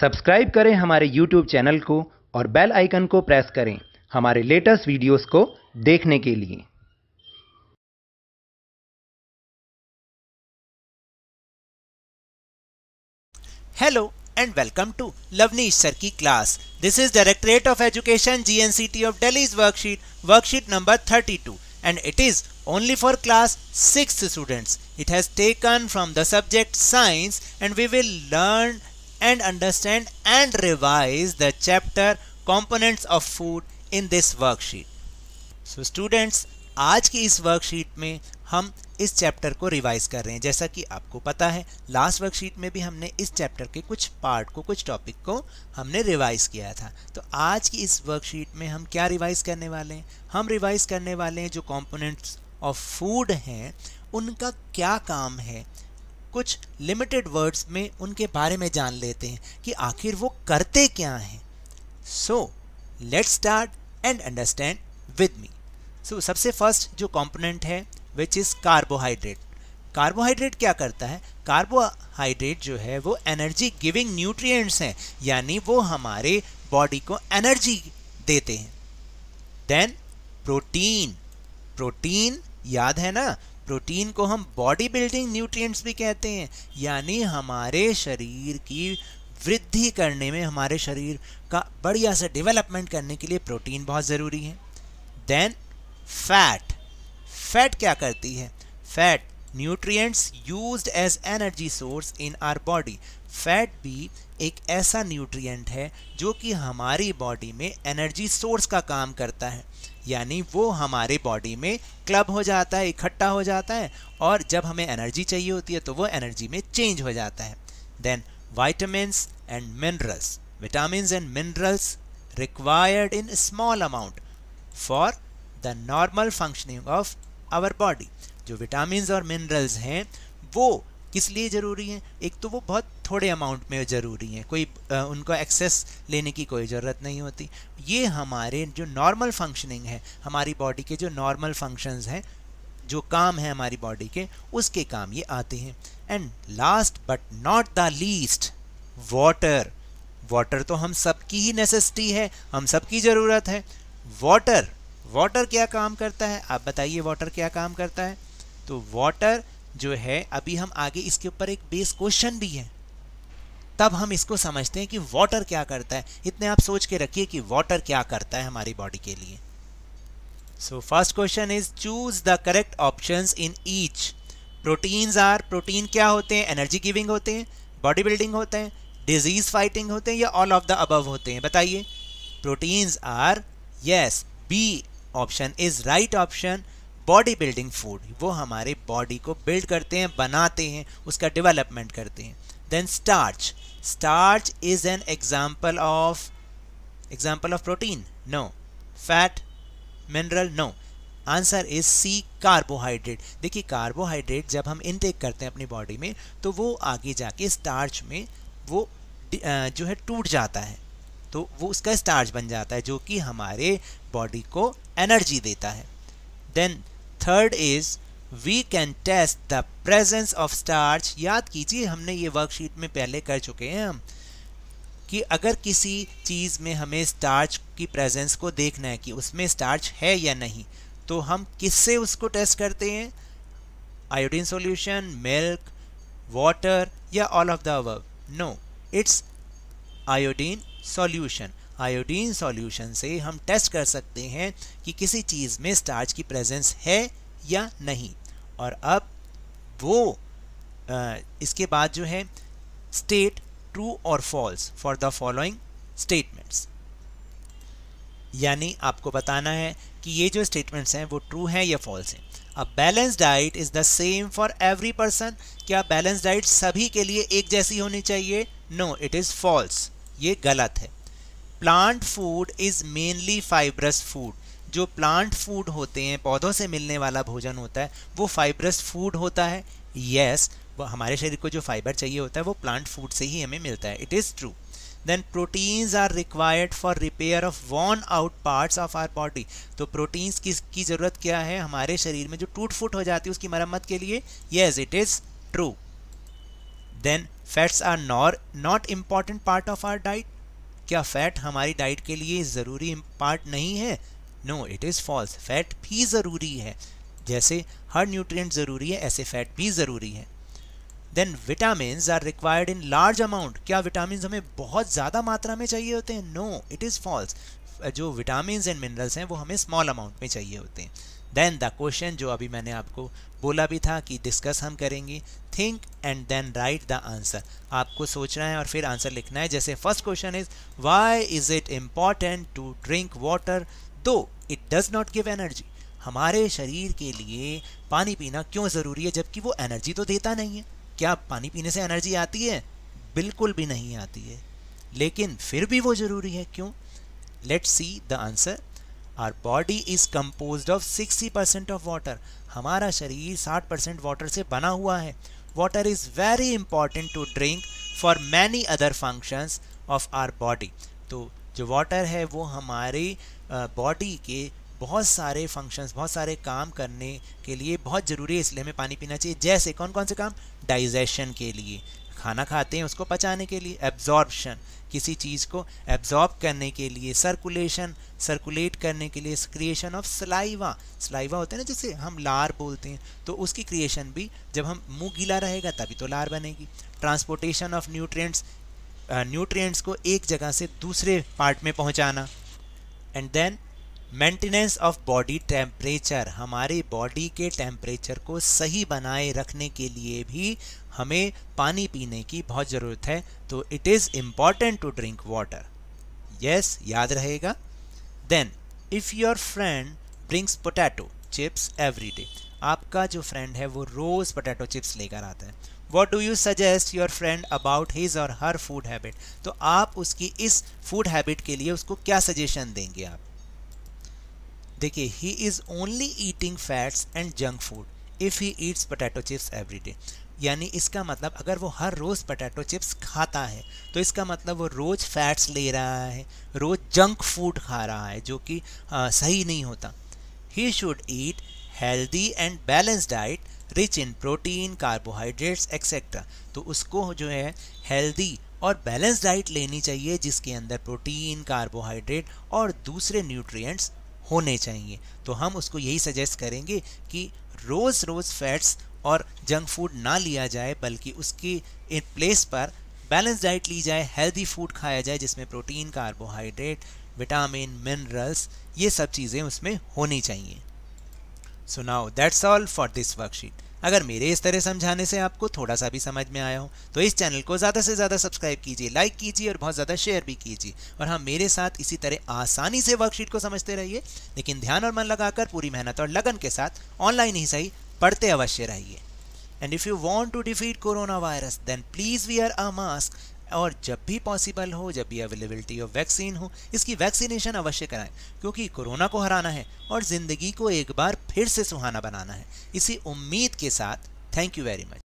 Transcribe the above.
subscribe करें हमारे YouTube channel को और बेल आइकन को प्रेस करें हमारे लेटेस्ट वीडियोस को देखने के लिए हेलो एंड वेलकम टू लवनी सर की class this is directorate of education GNCT of Delhi worksheet worksheet number two and it is only for class six students it has taken from the subject science and we will learn and understand and revise the chapter components of food in this worksheet so students आज की इस worksheet में हम इस chapter को revise कर रहे हैं जैसा कि आपको पता है लास्ट वर्कशीट में भी हमने इस चैप्टर के कुछ पार्ट को कुछ टॉपिक को हमने रिवाइज किया था तो आज की इस वर्कशीट में हम क्या रिवाइज करने वाले हैं हम रिवाइज करने वाले हैं जो कॉम्पोनेंट्स ऑफ फूड हैं उनका क्या काम है कुछ लिमिटेड वर्ड्स में उनके बारे में जान लेते हैं कि आखिर वो करते क्या हैं so let start and understand with me so सबसे फर्स्ट जो कॉम्पोनेंट है विच इज़ कार्बोहाइड्रेट कार्बोहाइड्रेट क्या करता है कार्बोहाइड्रेट जो है वो एनर्जी गिविंग न्यूट्रिएंट्स हैं यानी वो हमारे बॉडी को एनर्जी देते हैं देन प्रोटीन प्रोटीन याद है ना प्रोटीन को हम बॉडी बिल्डिंग न्यूट्रिएंट्स भी कहते हैं यानी हमारे शरीर की वृद्धि करने में हमारे शरीर का बढ़िया से डेवलपमेंट करने के लिए प्रोटीन बहुत ज़रूरी है देन फैट फैट क्या करती है fat nutrients used as energy source in our body fat भी एक ऐसा न्यूट्रिएंट है जो कि हमारी बॉडी में एनर्जी सोर्स का काम करता है यानी वो हमारे बॉडी में क्लब हो जाता है इकट्ठा हो जाता है और जब हमें एनर्जी चाहिए होती है तो वो एनर्जी में चेंज हो जाता है then vitamins and minerals vitamin and minerals required in small amount for the normal functioning of our body जो विटामिन और मिनरल्स हैं वो किस लिए ज़रूरी हैं एक तो वो बहुत थोड़े अमाउंट में ज़रूरी हैं कोई उनको एक्सेस लेने की कोई ज़रूरत नहीं होती ये हमारे जो नॉर्मल फंक्शनिंग है हमारी बॉडी के जो नॉर्मल फंक्शंस हैं जो काम है हमारी बॉडी के उसके काम ये आते हैं and last but not the least water water तो हम सबकी ही नेसेसिटी है हम सबकी ज़रूरत है वाटर वाटर क्या काम करता है आप बताइए वाटर क्या काम करता है तो वाटर जो है अभी हम आगे इसके ऊपर एक बेस क्वेश्चन भी है तब हम इसको समझते हैं कि वाटर क्या करता है इतने आप सोच के रखिए कि वाटर क्या करता है हमारी बॉडी के लिए so first question is choose the correct option in each proteins are protein क्या होते हैं एनर्जी गिविंग होते हैं बॉडी बिल्डिंग होते हैं डिजीज फाइटिंग होते हैं या ऑल ऑफ द अबव होते हैं बताइए proteins are yes B option is right option body building food वो हमारे बॉडी को बिल्ड करते हैं बनाते हैं उसका डेवलपमेंट करते हैं then starch starch is an example of example of protein no fat mineral no answer is C carbohydrate देखिए कार्बोहाइड्रेट जब हम इनटेक करते हैं अपनी बॉडी में तो वो आगे जाके स्टार्च में वो जो है टूट जाता है तो वो उसका स्टार्च बन जाता है जो कि हमारे बॉडी को एनर्जी देता है then third is we can test the presence of starch याद कीजिए हमने ये वर्कशीट में पहले कर चुके हैं हम कि अगर किसी चीज़ में हमें स्टार्च की प्रेजेंस को देखना है कि उसमें स्टार्च है या नहीं तो हम किससे उसको टेस्ट करते हैं आयोडीन सॉल्यूशन मिल्क वाटर या all of the above no it's iodine solution iodine solution से हम टेस्ट कर सकते हैं कि किसी चीज़ में स्टार्च की प्रेजेंस है या नहीं और अब वो आ, इसके बाद जो है स्टेट ट्रू और false for the following statements यानी आपको बताना है कि ये जो स्टेटमेंट्स हैं वो ट्रू हैं या फॉल्स हैं अब balance diet is the same for every person क्या बैलेंस डाइट सभी के लिए एक जैसी होनी चाहिए नो इट इज़ फॉल्स ये गलत है plant food is mainly fibrous food जो प्लांट फूड होते हैं पौधों से मिलने वाला भोजन होता है वो फाइब्रस फूड होता है येस yes, हमारे शरीर को जो फाइबर चाहिए होता है वो प्लांट फूड से ही हमें मिलता है it is true then proteins are required for repair of worn out parts of our body तो प्रोटीन्स की, की ज़रूरत क्या है हमारे शरीर में जो टूट फूट हो जाती है उसकी मरम्मत के लिए yes it is true then fats are nor not important part of our diet क्या फैट हमारी डाइट के लिए ज़रूरी पार्ट नहीं है no it is false fat भी ज़रूरी है जैसे हर न्यूट्रिएंट ज़रूरी है ऐसे फैट भी ज़रूरी है then vitamin are required in large amount क्या विटामिन हमें बहुत ज़्यादा मात्रा में चाहिए होते हैं नो इट इज़ फॉल्स जो विटामिन एंड मिनरल्स हैं वो हमें स्मॉल अमाउंट में चाहिए होते हैं देन द क्वेश्चन जो अभी मैंने आपको बोला भी था कि डिस्कस हम करेंगे think and then write the answer आपको सोचना है और फिर आंसर लिखना है जैसे first question is why is it important to drink water तो it does not give energy हमारे शरीर के लिए पानी पीना क्यों ज़रूरी है जबकि वो एनर्जी तो देता नहीं है क्या पानी पीने से एनर्जी आती है बिल्कुल भी नहीं आती है लेकिन फिर भी वो ज़रूरी है क्यों let see the answer our body is compose of sixty percent of water हमारा शरीर साठ परसेंट वाटर से बना हुआ है water is very important to drink for many other functions of our body तो जो वाटर है वो हमारी बॉडी के बहुत सारे फंक्शंस बहुत सारे काम करने के लिए बहुत ज़रूरी है इसलिए हमें पानी पीना चाहिए जैसे कौन कौन से काम डाइजेशन के लिए खाना खाते हैं उसको पचाने के लिए एब्जॉर्बशन किसी चीज़ को एब्जॉर्ब करने के लिए सर्कुलेशन सर्कुलेट करने के लिए क्रिएशन ऑफ सलाइवा सलाइवा होता है ना जैसे हम लार बोलते हैं तो उसकी क्रिएशन भी जब हम मुंह गीला रहेगा तभी तो लार बनेगी ट्रांसपोर्टेशन ऑफ न्यूट्रिएंट्स न्यूट्रिएंट्स को एक जगह से दूसरे पार्ट में पहुंचाना and then maintenance of body temperature हमारे बॉडी के टेम्परेचर को सही बनाए रखने के लिए भी हमें पानी पीने की बहुत ज़रूरत है तो it is important to drink water yes याद रहेगा then if your friend drinks potato chips every day आपका जो फ्रेंड है वो रोज़ पोटैटो चिप्स लेकर आता है what do you suggest your friend about his or her food habit तो आप उसकी इस फूड हैबिट के लिए उसको क्या सजेशन देंगे आप देखिए he is only eating fats and junk food if he eats potato chips every day यानी इसका मतलब अगर वो हर रोज़ पटैटो चिप्स खाता है तो इसका मतलब वो रोज़ फैट्स ले रहा है रोज़ जंक फूड खा रहा है जो कि सही नहीं होता he should eat healthy and balance diet rich in protein carbohydrates etcetera तो उसको जो है हेल्दी और बैलेंस डाइट लेनी चाहिए जिसके अंदर प्रोटीन कार्बोहाइड्रेट और दूसरे न्यूट्रिएंट्स होने चाहिए तो हम उसको यही सजेस्ट करेंगे कि रोज़ रोज़ फैट्स और जंक फूड ना लिया जाए बल्कि उसकी एक प्लेस पर बैलेंस डाइट ली जाए हेल्दी फूड खाया जाए जिसमें प्रोटीन कार्बोहाइड्रेट विटामिन मिनरल्स ये सब चीज़ें उसमें होनी चाहिए so now that's all for this worksheet अगर मेरे इस तरह समझाने से आपको थोड़ा सा भी समझ में आया हो तो इस चैनल को ज़्यादा से ज़्यादा सब्सक्राइब कीजिए लाइक कीजिए और बहुत ज़्यादा शेयर भी कीजिए और हाँ मेरे साथ इसी तरह आसानी से वर्कशीट को समझते रहिए लेकिन ध्यान और मन लगाकर पूरी मेहनत और लगन के साथ ऑनलाइन ही सही पढ़ते अवश्य रहिए and if you want to defeat corona virus then please we are a mask और जब भी पॉसिबल हो जब भी अवेलेबिलिटी ऑफ वैक्सीन हो इसकी वैक्सीनेशन अवश्य कराएं क्योंकि कोरोना को हराना है और ज़िंदगी को एक बार फिर से सुहाना बनाना है इसी उम्मीद के साथ थैंक यू वेरी मच